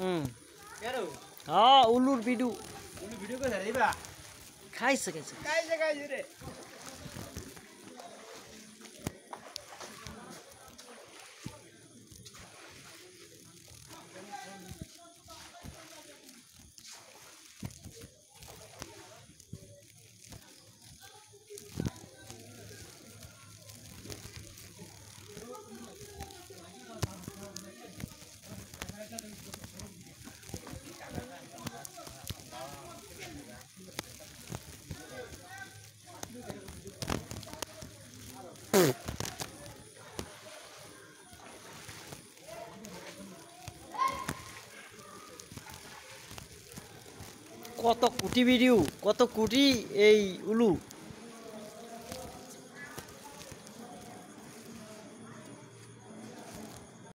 હમ કેરો હા ઉલુર બીડુ ઉલુર બીડુ કે રે બા ખાઈ શકે છે ખાઈ શકે છે રે কত কোটি ভিডিও কত কোটি এই উলু